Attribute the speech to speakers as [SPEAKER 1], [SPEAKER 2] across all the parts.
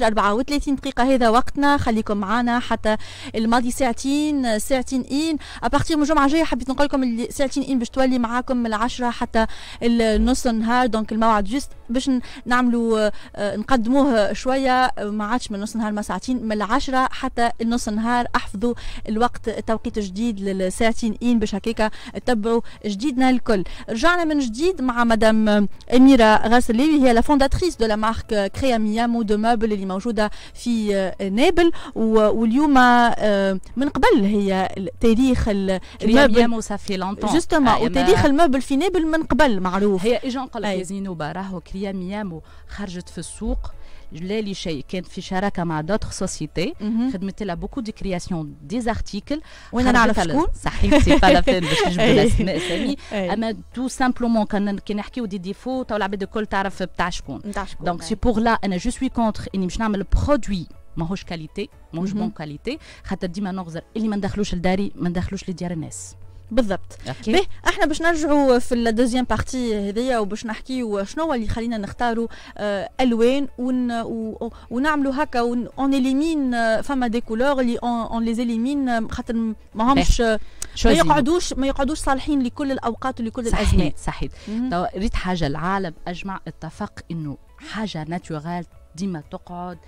[SPEAKER 1] بعد 34 دقيقة هذا وقتنا خليكم معنا حتى الماضي ساعتين ساعتين إين أبارتيغ من الجمعة الجاية حبيت نقول لكم ساعتين إين باش تولي معاكم من العشرة حتى النص النهار دونك الموعد جست باش نعملوا آه، نقدموه شويه آه، ما عادش من نص نهار ما ساعتين من العشرة حتى النص نهار احفظوا الوقت توقيت جديد للساعتين إين باش هكاك تتبعوا جديدنا الكل رجعنا من جديد مع مدام آه، اميره اللي هي لا فونداتريس دو لا مارك كرياميامو دو موبل اللي موجوده في نابل واليوم من قبل هي تاريخ المبل سا في لونتون جوستومون وتاريخ المبل في نابل من قبل
[SPEAKER 2] معروف هي اجا نقول لك يا زينوبه راهو ايام ايام خرجت في السوق لا لي شيء كانت في شراكه مع دوت سوسيتي خدمت لها بوكو دي كرياسيون دي زارتيكل وين نعرف شكون صحيح سي با باش نجبد الاسماء سامي اما تو سامبلومون كان كي نحكيو دي ديفو تو العباد الكل تعرف بتاع شكون دونك سي بوغ لا انا جو سوي كونتر اني باش نعمل برودوي ماهوش كاليتي ماهوش بون كاليتي خاطر ديما نغزر اللي ما ندخلوش لداري ما ندخلوش لديار الناس بالضبط به
[SPEAKER 1] احنا باش نرجعوا في الدوزيام بارتي هذيا وباش نحكيوا شنو اللي خلينا نختاروا آه الوان ون ونعملوا هكا اون اليمين euh، فما دي كولور اللي اون لي اليمين خاطر ماهمش إيه. ما يقعدوش ما يقعدوش صالحين لكل الاوقات ولكل الازمات صحيح صحيح
[SPEAKER 2] ريت حاجه العالم اجمع اتفق انه حاجه ناتورال ديما تقعد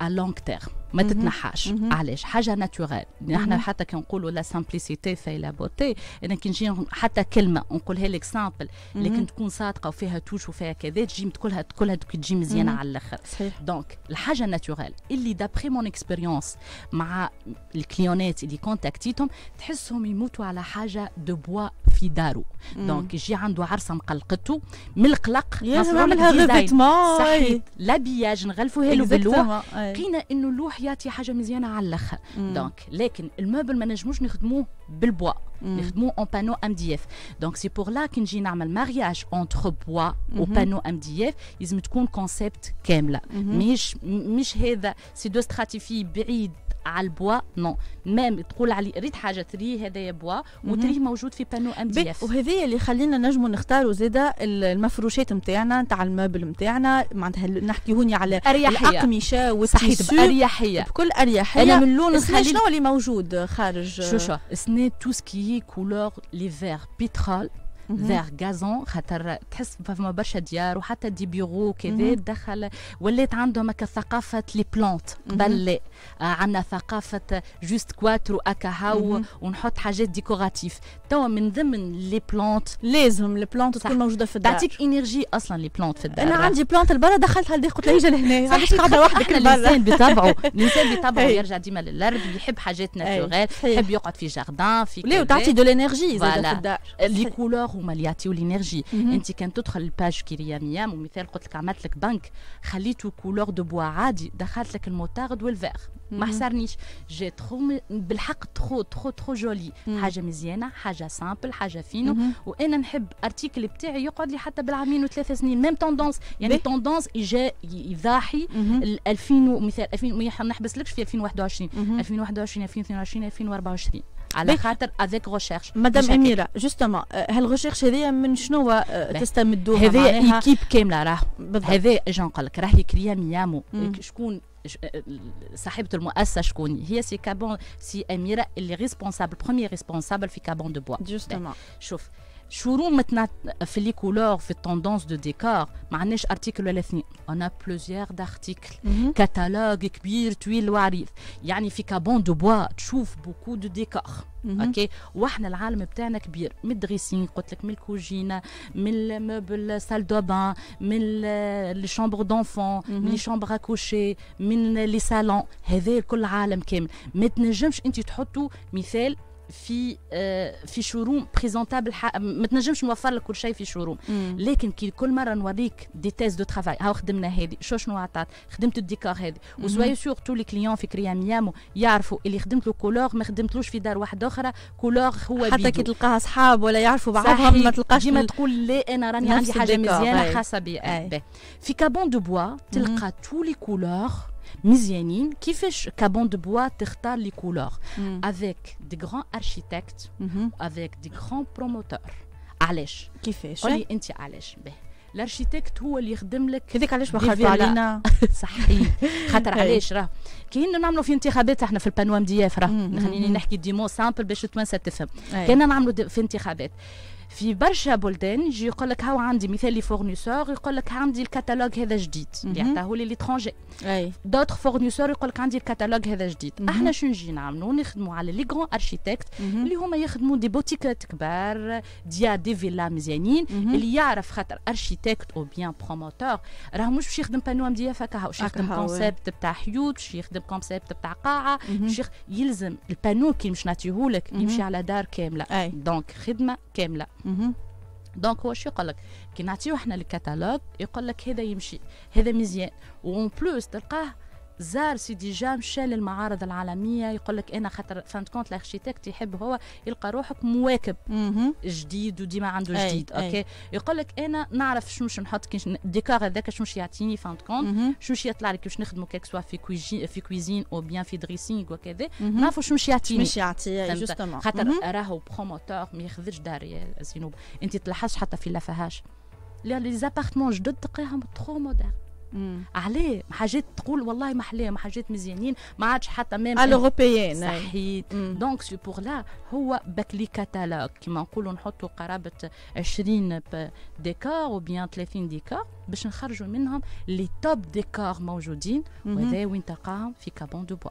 [SPEAKER 2] ا لونغ تيرم ما تتنحاش علاش حاجه ناتورال نحن حتى كي نقولوا لا سامبليسيتي في لا بوتي انا كي نجي حتى كلمه نقولها لك سامبل لكن تكون صادقه وفيها توش وفيها كذا تجي كلها كلها تجي مزيانه على الاخر دونك الحاجه ناتورال اللي دابري مون اكسبيريونس مع الكليونات اللي كونتاكتيتهم تحسهم يموتوا على حاجه دو بوا في دارو دونك يجي عنده عرسه مقلقته من القلق نعملها غيفيتمون صحيت لابياج نغلفوها له باللوح لقينا انه اللوح حياتي حاجه مزيانه على الاخر دونك لكن الموبل ما نجموش نخدموه بالبوا يخدموا اون بانو ام دي اف دونك سي بور لا كي نجي نعمل مارياج اونتر بوا وبانو ام دي اف لازم تكون كونسيبت كامله مش مش هذا سي دو ستراتيفي بعيد على البوا نو ميم تقول علي ريت حاجه تري يا بوا وتري موجود في بانو ام دي اف
[SPEAKER 1] وهذه اللي خلينا نجمو نختاروا زاده المفروشات نتاعنا نتاع الموبل نتاعنا معناتها نحكي هوني على اريحيه الاقمشه والتيسو باريحيه بكل اريحيه انا من اللون شنو اللي موجود خارج
[SPEAKER 2] شو شو سني تو سكي couleur couleurs, les verts pétrales, فيغ غازون خاطر تحس فما برشا ديار وحتى دي بيرو كذا دخل ولات عندهم هكا ثقافه لي بلونت قبل آه، عندنا ثقافه جوست كواترو اكا هاو ونحط حاجات ديكوراتيف توا من ضمن لي بلونت لازم لي بلونت تكون موجوده في الدار تعطيك انرجي اصلا لي بلونت في الدار انا عندي
[SPEAKER 1] بلونت البلا دخلتها لدي قلت لها يجي لهنا علاش قاعده وحدك الانسان بطبعه الانسان بطبعه يرجع
[SPEAKER 2] ديما للارض يحب حاجات ناتوريل يحب يقعد في جاردان في لا وتعطي دو لينيرجي زاد في الدار لي كولور هما اللي يعطيو لينيرجي انت كان تدخل الباج كيريا ريام ومثال قلت لك عملت لك بنك خليته كولور دو بوا عادي دخلت لك الموتارد والفيغ ما حسرنيش جي تخو بالحق تخو تخو تخو جولي حاجه مزيانه حاجه سامبل حاجه فينو وانا نحب ارتيكل بتاعي يقعد لي حتى بالعامين وثلاث سنين ميم توندونس يعني توندونس جا يضاحي 2000 ومثال 2000 ما نحبسلكش في 2021 2021 2022 2024 على خاطر افيك ريشيرش
[SPEAKER 1] مدام اميره جوستومون آه، هالريشيرش هذيا من شنو آه،
[SPEAKER 2] تستمدوها هذا ايكيب كامله راه هذا جون نقول لك راهي كريا ميامو شكون آه، صاحبة المؤسسة شكون هي سي كابون سي أميرة اللي ريسبونسابل بروميير ريسبونسابل في كابون دو بوا جوستومون شوف متنا في لي كولور في التوندونس دو ديكور ما عندناش ارتيكل ولا اثنين انا بلوزيغ دارتيكل كتالوج كبير طويل وعريض يعني في كابون دو بوا تشوف بوكو دو ديكور اوكي واحنا العالم بتاعنا كبير من الدريسين قلت لك من الكوجينه من الموبل سال دو بان من لي شامبر دونفون من لي شامبر اكوشي من لي سالون هذا كل عالم كامل ما تنجمش انت تحطوا مثال في آه، في شوروم بريزونتابل ما تنجمش نوفر لك كل شيء في شوروم لكن كي كل مره نوريك دي تيست دو ترافاي هاو خدمنا هذه شو شنو عطات خدمت الديكور هذه وزوي سور تو لي كليون في كريا ميامو يعرفوا اللي خدمت له كولور ما خدمتلوش في دار واحده اخرى كولور هو حتى كي تلقاها صحاب ولا يعرفوا بعضهم ما تلقاش ديما تقول لا انا راني عندي حاجه مزيانه خاصه بي في كابون دو بوا تلقى تو لي كولور مزيانين كيفاش كابون دو بوا تختار لي كولور افيك دي غران اركيتكت افيك دي غران بروموتور علاش كيفاش قولي انت علاش به الارشيتكت هو اللي يخدم لك هذيك علاش ما علينا صحيح خاطر علاش راه كاين نعملوا في انتخابات احنا في البانوام دياف راه خليني نحكي ديمو سامبل باش التوانسه تفهم كاين نعملوا في انتخابات في برشا بلدان يجي يقول لك هاو عندي مثال لي فورنيسور يقول لك عندي الكتالوج هذا جديد يعطاه لي ليترونجي دوتر فورنيسور يقول لك عندي الكتالوج هذا جديد احنا شنو نجي نعملوا نخدموا على لي غون اركيتكت اللي هما يخدموا دي بوتيكات كبار ديا دي فيلا مزيانين اللي يعرف خاطر اركيتكت او بيان بروموتور راه مش باش يخدم بانو مضيافه كهو باش يخدم كونسيبت تاع حيوط باش يخدم كونسيبت تاع قاعه باش يلزم البانو كي مش نعطيهولك يمشي على دار كامله دونك خدمه كامله دونك هو شو يقول لك كي نعطيو احنا الكتالوج يقول لك هذا يمشي هذا مزيان وان بلوس تلقاه زار سيدي جام شال المعارض العالميه يقول لك انا خاطر فانت كونت الاركيتكت يحب هو يلقى روحك مواكب مم. جديد وديما عنده جديد أي. اوكي أي. يقول لك انا نعرف شنو باش نحط كي الديكور هذاك شنو باش يعطيني فانت كونت شنو باش يطلع لك باش نخدمه كيك سوا في كويجين في كويزين او بيان في دريسينغ وكذا نعرفوا شنو باش يعطيني باش يعطي جوستومون خاطر راهو بروموتور ما ياخذش داري زينوب انت تلاحظش حتى في لافهاش لي زابارتمون جدد تلقاهم ترو مودرن عليه حاجات تقول والله ما حلاهم حاجات مزيانين ما عادش حتى ميم الاوروبيين صحيت دونك سو بور لا هو باك لي كاتالوج كيما نقولوا نحطوا قرابه 20 ديكار وبيان 30 ديكار باش نخرجوا منهم لي توب ديكار موجودين وهذا
[SPEAKER 1] وين تلقاهم
[SPEAKER 2] في كابون دو بوا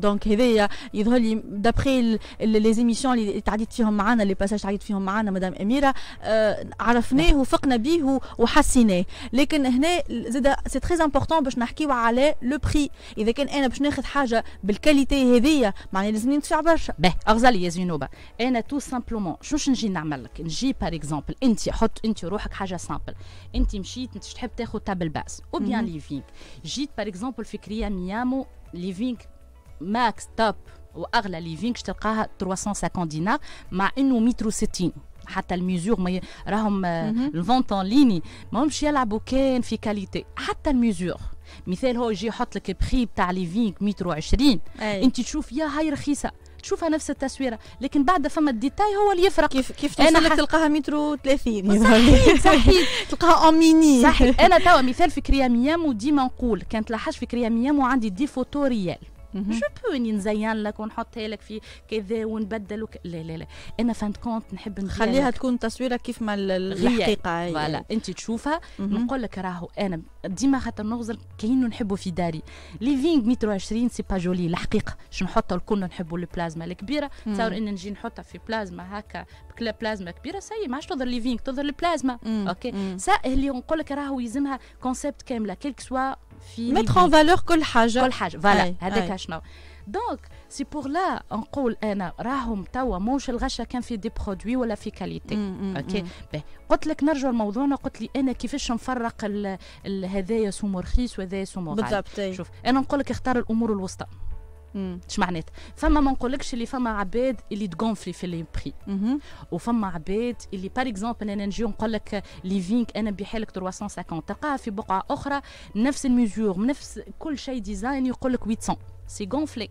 [SPEAKER 1] دونك هذايا يظهر لي دابخي لي زيميسيون اللي تعديت فيهم معانا لي باساج تعديت فيهم معانا مدام اميره آه عرفناه نعم. وفقنا به وحسيناه لكن هنا زاد سي تري امبورطون باش نحكيو على لو بري اذا كان انا باش ناخذ حاجه بالكاليتي هذيا معناها لازمني ندفع برشا باه اغزالي يا
[SPEAKER 2] زينوبه انا تو سامبلومون شو نجي نعمل لك نجي بار اكزومبل انت حط انت روحك حاجه سامبل انت مشيت انت تحب تاخذ تابل باس او بيان ليفينغ جيت بار اكزومبل كريا ميامو ليفينغ ماكس توب واغلى ليفينغ تلقاها 350 دينار مع انه متر 60 حتى الميزور ما ي... راهم الفونت اون ليني ماهمش يلعبوا كان في كاليتي حتى الميزور مثال هو يجي يحط لك بخي تاع ليفينغ متر
[SPEAKER 1] وعشرين انت
[SPEAKER 2] تشوف يا هاي رخيصه تشوفها نفس التصويره لكن بعد فما الديتاي هو اللي يفرق كيف كيف انا حس... تلقاها
[SPEAKER 1] متر 30 صحيح
[SPEAKER 2] صحيح تلقاها ميني صحيح انا توا مثال في كرياميام وديما نقول كانت لاحظت في كرياميام وعندي دي فوتو ريال جو بو اني نزين لك ونحطها لك في كذا ونبدل وك... لا لا لا انا فانت كونت نحب خليها تكون
[SPEAKER 1] تصويره كيف ما الحقيقه
[SPEAKER 2] فوالا انت تشوفها نقول لك راهو انا ديما خاطر نغزر كاينو نحبو في داري ليفينغ متر سي با جولي الحقيقه شنو نحطها الكل نحبوا البلازما الكبيره تصور ان نجي نحطها في بلازما هكا بلازما كبيره سي ما عادش تظهر ليفينغ تظهر البلازما اوكي سا اللي نقول لك راهو يلزمها كونسيبت كامله كيلك سوا في ميتر en فالور كل
[SPEAKER 1] حاجه كل حاجه فوالا هذاك شنو
[SPEAKER 2] دونك سي بور لا نقول انا راهم توا موش الغشة كان في دي برودوي ولا في كاليتي اوكي mm, mm, mm. قلت لك نرجع لموضوعنا قلت لي انا كيفاش نفرق هذايا سومو رخيص وهذايا سومو غالي بالضبط شوف انا نقول لك اختار الامور الوسطى اش معنات فما ما نقولكش اللي فما عباد اللي تقنفلي في لي بري وفما عباد اللي بار اكزومبل انا نجي نقول لك ليفينك انا بحالك 350 تلقاها في بقعه اخرى نفس الميزور نفس كل شيء ديزاين يقول لك 800 سي غونفلي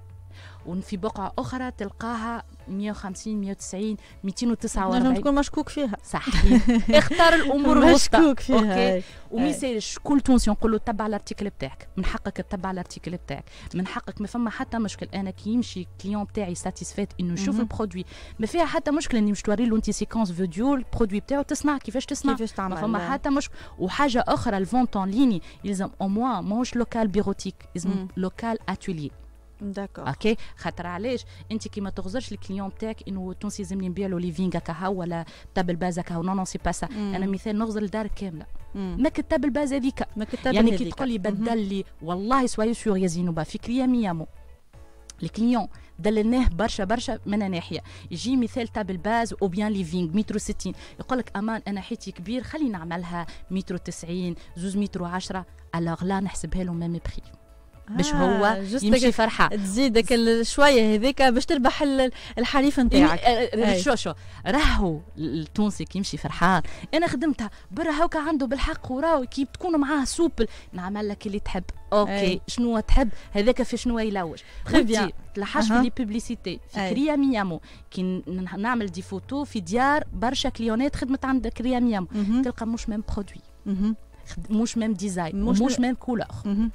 [SPEAKER 2] وفي بقع اخرى تلقاها 150 190 249 نجم تكون مشكوك فيها صحيح اختار الامور الوسطى مشكوك فيها اوكي وما يسالش كل تونسي نقول له تبع الارتيكل بتاعك من حقك تبع الارتيكل بتاعك من حقك ما فما حتى مشكل انا كي يمشي كليون بتاعي ساتيسفيت انه يشوف البرودوي ما فيها حتى مشكل اني مش توري له انت سيكونس فيديو البرودوي بتاعه تصنع كيفاش تصنع كيفاش تعمل ما فما نعم. حتى مشكل وحاجه اخرى الفونت اون ليني يلزم او موا ماهوش لوكال بيروتيك يلزم لوكال اتولي داكور اوكي خاطر علاش انت كي ما تغزرش الكليون تاعك انه التونسي لازمني نبيع له ليفينغ هكا ولا تابل باز هكا نو نو سي با سا انا مثال نغزر الدار كامله ما كتاب باز هذيك يعني كي تقول لي بدل لي والله سوايو سور يا زينوبه فكريا ميامو الكليون دللناه برشا برشا من ناحيه يجي مثال تابل باز او بيان ليفينغ مترو 60 يقول لك امان انا حيتي كبير خلي نعملها مترو 90 زوز مترو 10 الوغ لا نحسبها له ميم بري
[SPEAKER 1] باش هو آه، يمشي فرحه تزيدك شويه هذيك باش تربح الحليف نتاعك آه، آه، شو
[SPEAKER 2] شو راهو التونسي كي يمشي فرحان
[SPEAKER 1] انا خدمتها برا
[SPEAKER 2] هاكا عنده بالحق وراو كي تكون معاه سوبل نعمل لك اللي تحب اوكي أي. شنو تحب هذاك في شنو يلوج تري بيان أه. في لي بوبليسيتي في كريا ميامو كي نعمل دي فوتو في ديار برشا كليونات خدمت عند كريا ميامو تلقى مش ميم برودوي مش ميم ديزاين مش, مش ميم كولور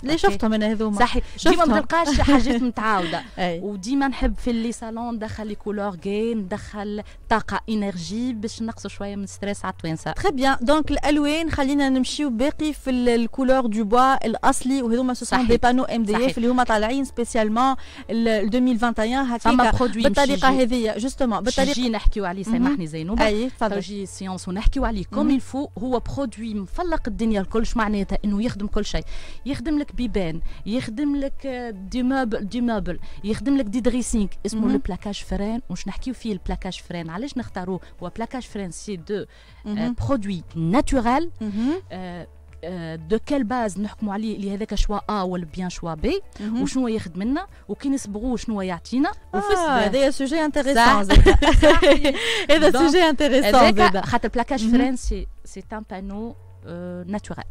[SPEAKER 2] لي شفتهم انا هذوما صحيح ديما ما تلقاش حاجات متعاوده وديما نحب في لي صالون ندخل لي كولور جاي ندخل طاقه انرجي باش نقصوا شويه من ستريس على التوانسه
[SPEAKER 1] تري بيان دونك الالوان خلينا نمشيو باقي في الكولور دو بوا الاصلي وهذوما سو دي بانو ام دي اف اللي هما طالعين سبيسيالمون 2021 هكاك بالطريقه هذه جوستومون بالطريقه جي نحكيو عليه سامحني زينوب اي تفضل جي
[SPEAKER 2] سيونس ونحكيو عليه كوم الفو هو برودوي مفلق الدنيا الكل معناتها انه يخدم كل شيء يخدم لك بيبان يخدم لك دي موبل دي موبل يخدم لك دي دريسينغ اسمه البلاكاج فران واش نحكيو فيه البلاكاج فران علاش نختاروه هو بلاكاج فران سي دو برودوي ناتورال دو كال باز نحكموا عليه اللي هذاك شوا ا ولا بيان شوا بي وشنو يخدم لنا وكي نصبغوه شنو يعطينا آه، وفي هذا سوجي انتريسون هذا سوجي انتريسون خاطر بلاكاج فرنسي سي ان بانو
[SPEAKER 1] ناتورال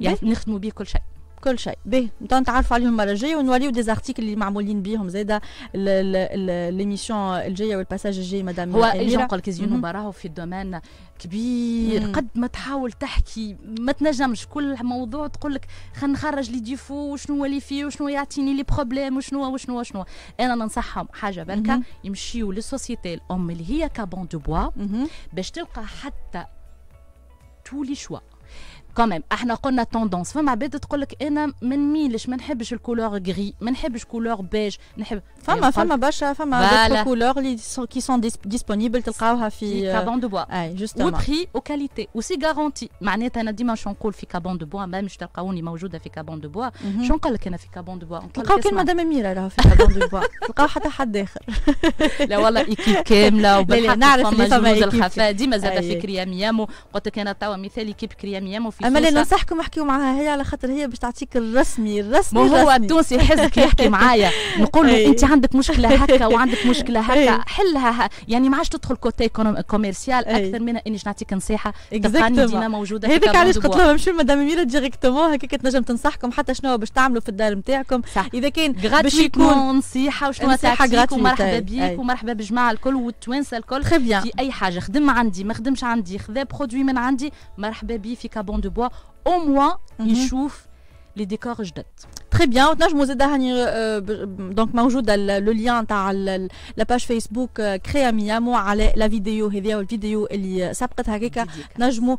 [SPEAKER 1] يعني نخدموا به كل شيء كل شيء باهي نتعرفوا عليهم المره الجايه ونوليو دي زارتيكل اللي معمولين بيهم زاده ليميسيون الجايه والباساج الجاي مدام هو اللي نقول هما راهو في الدومين كبير
[SPEAKER 2] قد ما تحاول تحكي ما تنجمش كل موضوع تقول لك خلينا نخرج لي ديفو وشنو اللي فيه وشنو يعطيني لي بروبليم وشنو وشنو وشنو انا ننصحهم حاجه بركه يمشيو للسوسيتي الام اللي هي كابون دو بوا باش تلقى حتى تولي شوا كمان احنا قلنا توندونس فما عباد تقول لك انا ما نميلش ما نحبش الكولور غري ما نحبش كولور بيج نحب فما فما برشا فما دوتر كولور اللي كي سون ديسپونيبل تلقاوها في كابون دو بوا اي جوستومون وبخي وكاليتي وسي غارونتي معناتها انا ديما شنو نقول في كابون دو بوا ما مش تلقاوني موجوده في كابون دو بوا شنو نقول لك انا في كابون دو بوا
[SPEAKER 1] تلقاو كان مدام اميره راهو في كابون دو بوا تلقاو حتى حد
[SPEAKER 2] اخر لا والله ايكيب كامله وبالحق نعرف اللي فما الخفاء ديما زاد في أيوة. كريام يامو قلت لك انا توا مثال ايكيب كريم يامو في اما اللي ننصحكم
[SPEAKER 1] احكيوا معها هي على خاطر هي باش تعطيك الرسمي الرسمي ما هو التونسي يحزك يحكي معايا نقول له انت عندك مشكله هكا وعندك مشكله هكا حلها
[SPEAKER 2] ها. يعني ما عادش تدخل كوتي كوميرسيال اكثر من اني نعطيك نصيحه تلقاني ديما موجوده هذاك علاش قلت لهم مشوا
[SPEAKER 1] مدام ميرا ديريكتومون هكاك تنجم تنصحكم حتى شنو باش تعملوا في الدار نتاعكم اذا كان باش يكون نصيحه وشنو نصيحه ومرحبا بيك
[SPEAKER 2] ومرحبا بالجماعه الكل والتوانسه الكل في اي حاجه خدم عندي ما خدمش عندي خذا برودوي من عندي مرحبا بي
[SPEAKER 1] في كابون دو bois, au moins, il mhm. chauffe les décors je تري بيان وتنجموا زاد هاني دونك موجود لو ليان تاع لاباج فيسبوك كريا ميامو على لا فيديو هذيا والفيديو اللي سبقت هكاك تنجموا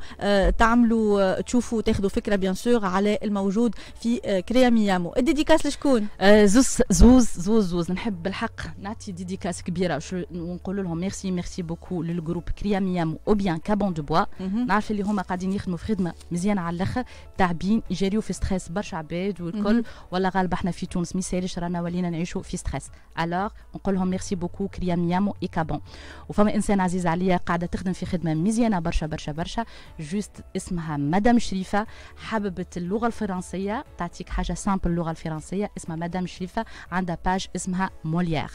[SPEAKER 1] تعملوا تشوفوا تاخذوا فكره بيان سور على الموجود في كريا ميامو الديديكاس لشكون؟ زوز زوز زوز زوز نحب بالحق نعطي ديديكاس كبيره ونقول
[SPEAKER 2] لهم ميرسي ميرسي بوكو للجروب كريا ميامو او بيان كابون دو بوا نعرف اللي هما قاعدين يخدموا في خدمه مزيانه على الاخر تعبين يجريو في ستريس برشا عباد والكل ولا غالبا احنا في تونس ميسالش رانا ولينا نعيشوا في ستريس الوغ نقول لهم ميرسي بوكو كريام يامو اي كابون وفما انسان عزيز عليا قاعده تخدم في خدمه مزيانه برشا برشا برشا جوست اسمها مدام شريفه حببت اللغه الفرنسيه تعطيك حاجه سامبل اللغه الفرنسيه اسمها مدام شريفه عندها باج اسمها موليير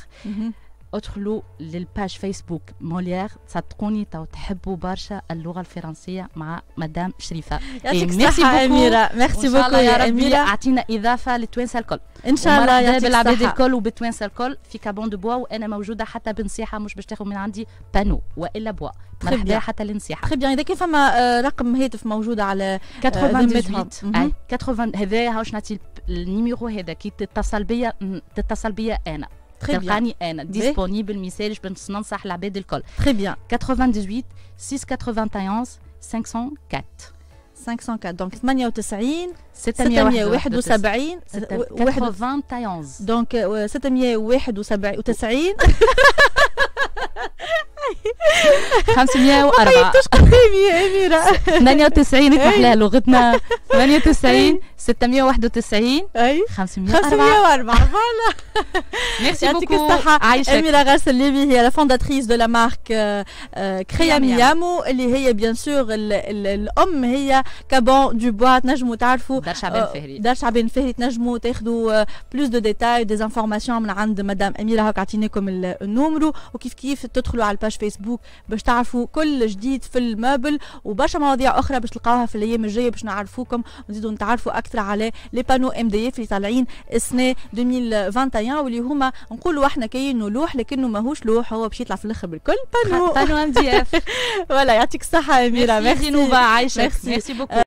[SPEAKER 2] ادخلوا للباج فيسبوك موليير صدقوني تو تحبوا برشا اللغه الفرنسيه مع مدام شريفه يعطيك إيه، الصحه اميره ميرسي بوكو يا اميره اعطينا اضافه للتوانسه الكل ان شاء الله يا رب بالعباد الكل وبالتوانسه الكل في كابون دو بوا وانا موجوده حتى بنصيحه مش باش تاخذ من عندي بانو والا بوا مرحبا حتى النصيحه تخي بيان اذا كان فما آه، رقم هاتف موجود على 98 آه، 80 هذا هاوش نعطي النيميرو هذا كي تتصل بيا تتصل بيا انا Très bien. Disponible, message, je peux la baie l'école. Très bien. 98 691 504.
[SPEAKER 1] 504 donc 98 771, 91 Donc, 671 euh, 90. 504 ما قيدتوش قدامي يا اميره 98
[SPEAKER 2] اكمل إيه. لغتنا 98 691 إيه. اي 504
[SPEAKER 1] فوالا ميرسي بوكو عايشة أميرة غاسل ليبي هي لا fondatrice دو la marque كريام يامو اللي هي بيان سور الام هي كابون دو بوا تنجموا تعرفوا دار شعبان فهري دار شعبان فهري تنجموا تاخذوا بلوس دو ديتاي ديزانفورماسيون من عند مدام اميره هاك عطيناكم النومرو وكيف كيف تدخلوا على الباج فيسبوك باش تعرفوا كل جديد في المابل وبرشا مواضيع اخرى باش تلقاوها في الايام الجايه باش نعرفوكم ونزيدوا نتعرفوا اكثر على لي بانو ام دي اف اللي طالعين السنه 2021 واللي هما نقولوا احنا كاينه لوح لكنه ماهوش لوح هو باش يطلع في الاخر بالكل بانو بانو ام دي اف فوالا يعطيك الصحه اميره ميرسي نوبا عايشه ميرسي بوكو